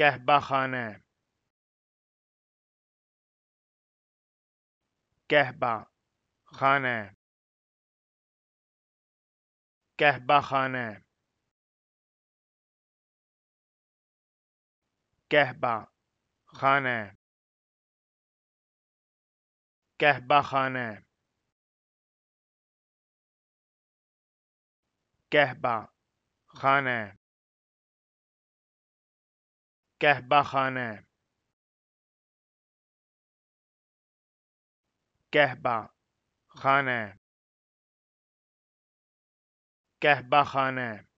कहबा है कहबा खाना कहबा खाना कहबा खाना कहबा खाना है कहबा खाना گهبخانه گهبا خانه گهبخانه